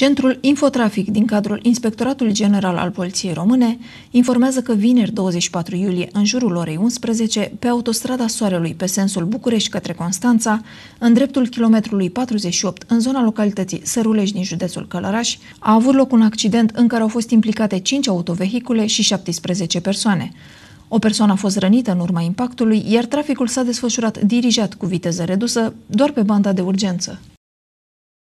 Centrul Infotrafic din cadrul Inspectoratului General al Poliției Române informează că vineri 24 iulie, în jurul orei 11, pe autostrada Soarelui, pe sensul București către Constanța, în dreptul kilometrului 48, în zona localității Sărulești din județul Călăraș, a avut loc un accident în care au fost implicate 5 autovehicule și 17 persoane. O persoană a fost rănită în urma impactului, iar traficul s-a desfășurat dirijat cu viteză redusă, doar pe banda de urgență.